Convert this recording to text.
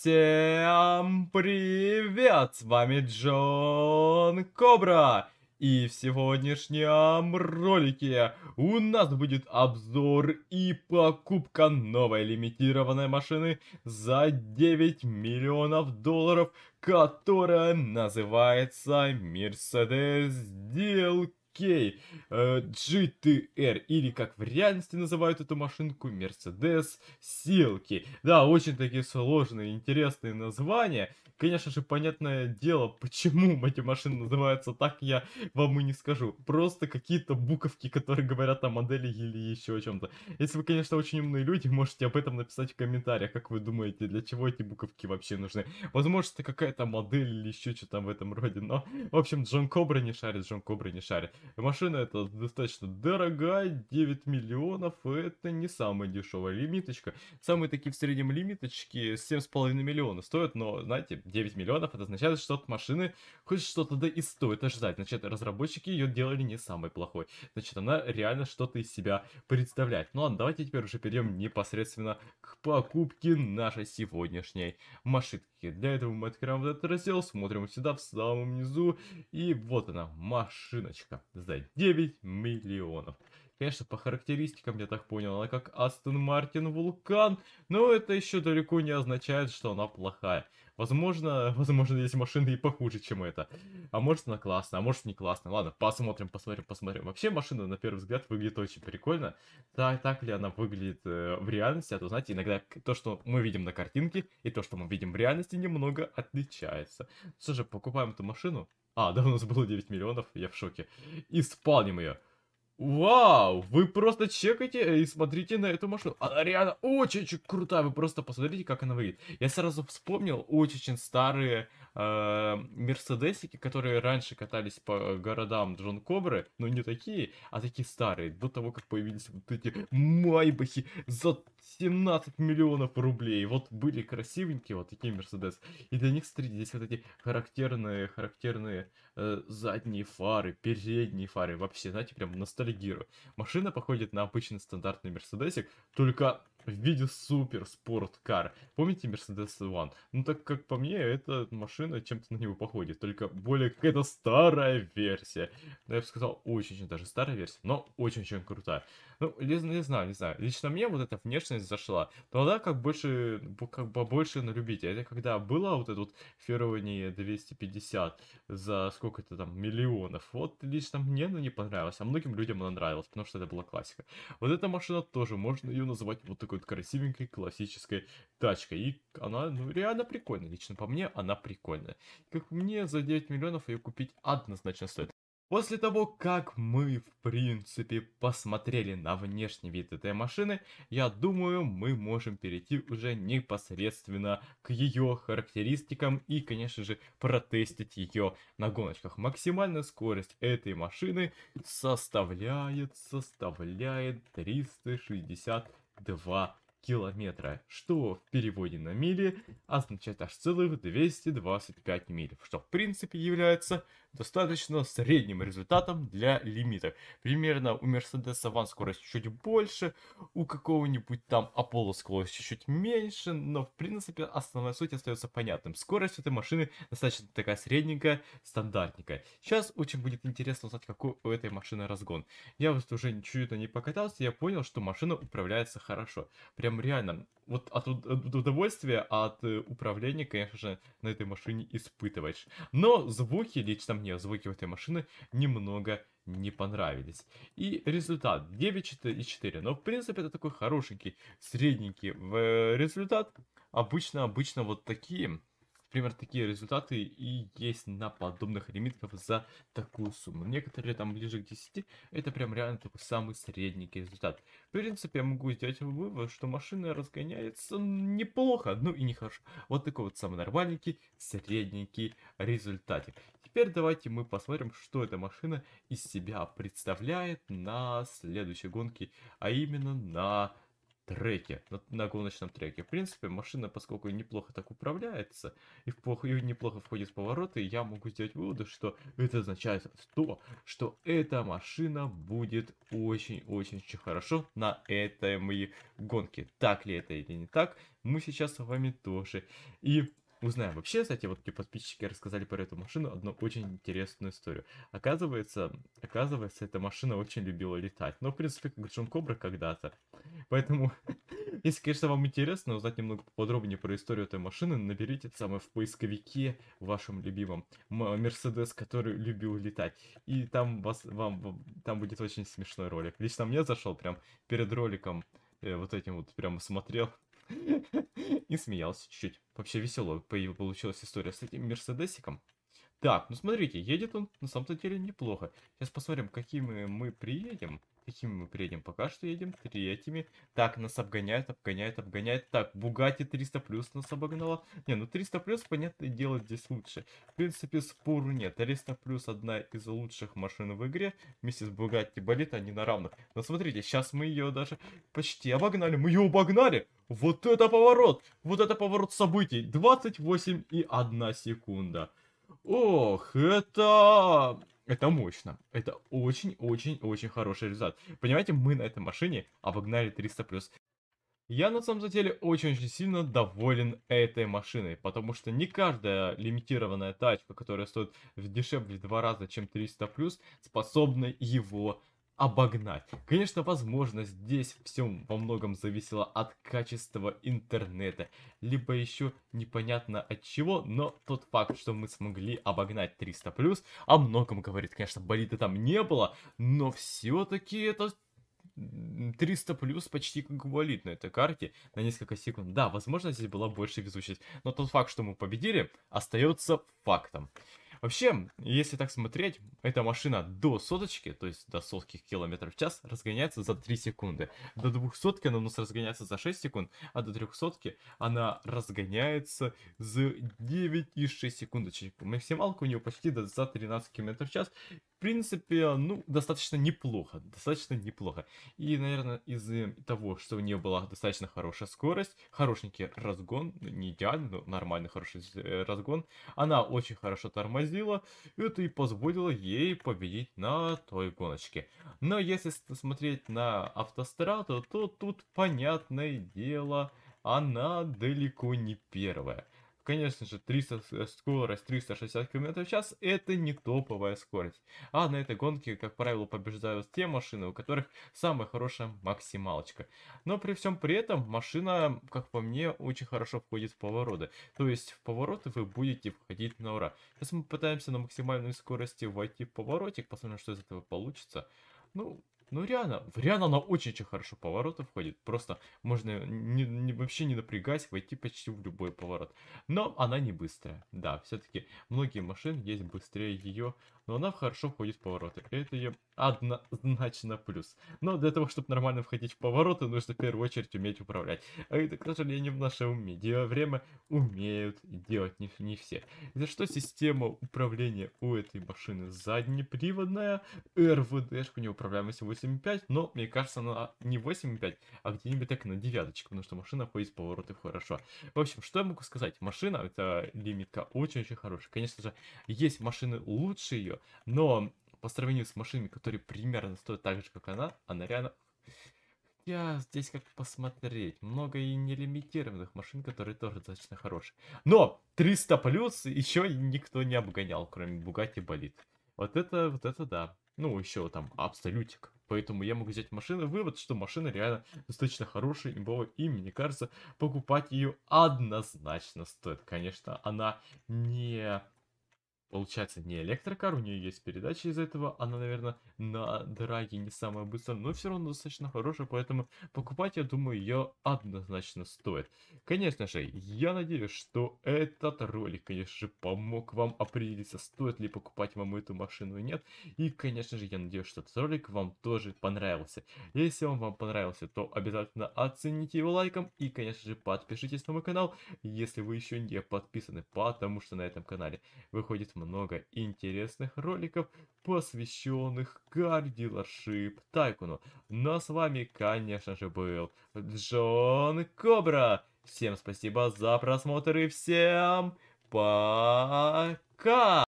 Всем привет! С вами Джон Кобра! И в сегодняшнем ролике у нас будет обзор и покупка новой лимитированной машины за 9 миллионов долларов, которая называется Mercedes DLK. K, э, GTR, или как в реальности называют эту машинку, Mercedes Силки. Да, очень такие сложные, интересные названия. Конечно же, понятное дело, почему эти машины называются так, я вам и не скажу. Просто какие-то буковки, которые говорят о модели или еще о чем-то. Если вы, конечно, очень умные люди, можете об этом написать в комментариях, как вы думаете, для чего эти буковки вообще нужны. Возможно, это какая-то модель или еще что-то там в этом роде, но... В общем, Джон Кобра не шарит, Джон Кобра не шарит. Машина эта достаточно дорогая, 9 миллионов, это не самая дешевая лимиточка. Самые такие в среднем лимиточки 7,5 миллиона стоят, но, знаете, 9 миллионов, это означает, что от машины хоть что-то да и стоит ожидать. Значит, разработчики ее делали не самой плохой. Значит, она реально что-то из себя представляет. Ну ладно, давайте теперь уже перейдем непосредственно к покупке нашей сегодняшней машинки. Для этого мы открываем вот этот раздел, смотрим сюда в самом низу, и вот она, машиночка за 9 миллионов. Конечно, по характеристикам я так понял, она как Астон Мартин Вулкан, но это еще далеко не означает, что она плохая. Возможно, возможно, есть машины и похуже, чем это. А может она классная, а может не классная. Ладно, посмотрим, посмотрим, посмотрим. Вообще машина, на первый взгляд, выглядит очень прикольно. Так, так ли она выглядит э, в реальности, а то, знаете, иногда то, что мы видим на картинке, и то, что мы видим в реальности, немного отличается. Слушай, покупаем эту машину. А, давно у нас было 9 миллионов, я в шоке. Исполним ее. Вау, вы просто чекайте и смотрите на эту машину. Она реально очень-очень крутая, вы просто посмотрите, как она выглядит. Я сразу вспомнил очень-очень старые э, мерседесики, которые раньше катались по городам Джон Кобры, но не такие, а такие старые, до того, как появились вот эти майбахи за 17 миллионов рублей. Вот были красивенькие вот такие мерседесы, И для них, смотрите, здесь вот эти характерные, характерные э, задние фары, передние фары. Вообще, знаете, прям ностальгия ностальгирую. Машина походит на обычный стандартный Мерседесик, только в виде супер спорткар. Помните Mercedes One? Ну так как по мне, эта машина чем-то на него походит, только более какая-то старая версия. Но я бы сказал, очень-очень даже старая версия, но очень-очень крутая. Ну, не, не знаю, не знаю. Лично мне вот эта внешность зашла. Но она как больше, как бы больше на любителя. Это когда было вот это вот фирование 250 за сколько-то там миллионов. Вот лично мне она не понравилась, а многим людям она нравилась, потому что это была классика. Вот эта машина тоже, можно ее называть вот такой какой-то красивенькой классической тачкой. И она ну, реально прикольная. Лично по мне она прикольная. Как мне за 9 миллионов ее купить однозначно стоит. После того, как мы, в принципе, посмотрели на внешний вид этой машины, я думаю, мы можем перейти уже непосредственно к ее характеристикам и, конечно же, протестить ее на гоночках. Максимальная скорость этой машины составляет, составляет 360 2 километра, что в переводе на мили означает аж целых 225 миль, что в принципе является достаточно средним результатом для лимита. Примерно у Mercedes Avant скорость чуть больше, у какого-нибудь там Apollo скорость чуть-чуть меньше, но в принципе основная суть остается понятным. Скорость этой машины достаточно такая средненькая, стандартненькая. Сейчас очень будет интересно узнать, какой у этой машины разгон. Я вот уже чуть-чуть на ней покатался, я понял, что машина управляется хорошо. Прям реально, вот от, от удовольствия от э, управления, конечно же, на этой машине испытываешь. Но звуки лично мне мне звуки у этой машины немного не понравились. И результат и 9,4. Но в принципе это такой хорошенький, средненький э, результат. Обычно, обычно вот такие примерно такие результаты и есть на подобных лимитках за такую сумму. Некоторые там ближе к 10, это прям реально такой самый средний результат. В принципе, я могу сделать вывод, что машина разгоняется неплохо, ну и нехорошо. Вот такой вот самый нормальненький, средненький результатик. Теперь давайте мы посмотрим, что эта машина из себя представляет на следующей гонке, а именно на треке, на, на гоночном треке. В принципе, машина, поскольку неплохо так управляется, и, плохо, и неплохо входит в повороты, я могу сделать выводы, что это означает то, что эта машина будет очень-очень хорошо на этой моей гонке. Так ли это или не так, мы сейчас с вами тоже и Узнаем. Вообще, кстати, вот подписчики рассказали про эту машину одну очень интересную историю. Оказывается, оказывается, эта машина очень любила летать. Но, ну, в принципе, как Джон Кобра когда-то. Поэтому, если, конечно, вам интересно узнать немного подробнее про историю этой машины, наберите это самое в поисковике вашем любимом Мерседес, который любил летать. И там, вас, вам, там будет очень смешной ролик. Лично мне зашел прям перед роликом, э, вот этим вот прям смотрел. И смеялся чуть-чуть. Вообще весело получилась история с этим Мерседесиком. Так, ну смотрите, едет он на самом-то деле неплохо. Сейчас посмотрим, какими мы приедем. Какими мы приедем? Пока что едем третьими. Так, нас обгоняет, обгоняет, обгоняет. Так, Бугати 300 плюс нас обогнала. Не, ну 300 плюс, понятное дело, здесь лучше. В принципе, спору нет. 300 плюс одна из лучших машин в игре. Вместе с Бугати болит, они на равных. Но смотрите, сейчас мы ее даже почти обогнали. Мы ее обогнали! Вот это поворот! Вот это поворот событий! 28 и 1 секунда. Ох, это... Это мощно. Это очень-очень-очень хороший результат. Понимаете, мы на этой машине обогнали 300+. Я на самом деле очень-очень сильно доволен этой машиной, потому что не каждая лимитированная тачка, которая стоит дешевле в два раза, чем 300+, способна его обогнать. Конечно, возможно, здесь все во многом зависело от качества интернета, либо еще непонятно от чего, но тот факт, что мы смогли обогнать 300+, о многом говорит. Конечно, болида там не было, но все-таки это 300 плюс почти как валит на этой карте на несколько секунд. Да, возможно, здесь была больше везучесть, но тот факт, что мы победили, остается фактом. Вообще, если так смотреть, эта машина до соточки, то есть до сотки километров в час, разгоняется за 3 секунды. До двухсотки она у нас разгоняется за 6 секунд, а до трехсотки она разгоняется за 9,6 секунд. Максималка у нее почти до, за 13 километров в час. В принципе, ну, достаточно неплохо, достаточно неплохо. И, наверное, из за того, что у нее была достаточно хорошая скорость, хорошенький разгон, не идеальный, но нормальный хороший э, разгон, она очень хорошо тормозит тормозила, это и позволило ей победить на той гоночке. Но если смотреть на автостраду, то тут, понятное дело, она далеко не первая. Конечно же, 300, э, скорость 360 км в час это не топовая скорость. А на этой гонке, как правило, побеждают те машины, у которых самая хорошая максималочка. Но при всем при этом машина, как по мне, очень хорошо входит в повороты. То есть в повороты вы будете входить на ура. Сейчас мы пытаемся на максимальной скорости войти в поворотик, посмотрим, что из этого получится. Ну, ну реально, реально она очень-очень хорошо повороты входит. Просто можно не, не, вообще не напрягать, войти почти в любой поворот. Но она не быстрая. Да, все-таки многие машины есть быстрее ее но она хорошо входит в повороты. Это ее однозначно плюс. Но для того, чтобы нормально входить в повороты, нужно в первую очередь уметь управлять. А это, к сожалению, в нашем медиа-время умеют делать не, не все. За что система управления у этой машины заднеприводная, РВД РВДшка неуправляемость 8.5, но мне кажется, она не 8.5, а где-нибудь так на девяточку, потому что машина входит в повороты хорошо. В общем, что я могу сказать? Машина, это лимитка очень-очень хорошая. Конечно же, есть машины лучше ее, но по сравнению с машинами, которые примерно стоят так же, как она, она реально... Я здесь как посмотреть. Много и нелимитированных машин, которые тоже достаточно хорошие. Но 300 плюс еще никто не обгонял, кроме Бугати болит. Вот это, вот это да. Ну, еще там абсолютик. Поэтому я могу взять машину. Вывод, что машина реально достаточно хорошая, имбовая. И мне кажется, покупать ее однозначно стоит. Конечно, она не Получается, не электрокар, у нее есть передача из этого. Она, наверное, на драге не самая быстрая, но все равно достаточно хорошая, поэтому покупать, я думаю, ее однозначно стоит. Конечно же, я надеюсь, что этот ролик, конечно же, помог вам определиться, стоит ли покупать вам эту машину или нет. И, конечно же, я надеюсь, что этот ролик вам тоже понравился. Если он вам понравился, то обязательно оцените его лайком и, конечно же, подпишитесь на мой канал, если вы еще не подписаны, потому что на этом канале выходит много интересных роликов, посвященных кардилершип Тайкуну. Но ну, а с вами, конечно же, был Джон Кобра. Всем спасибо за просмотр и всем пока!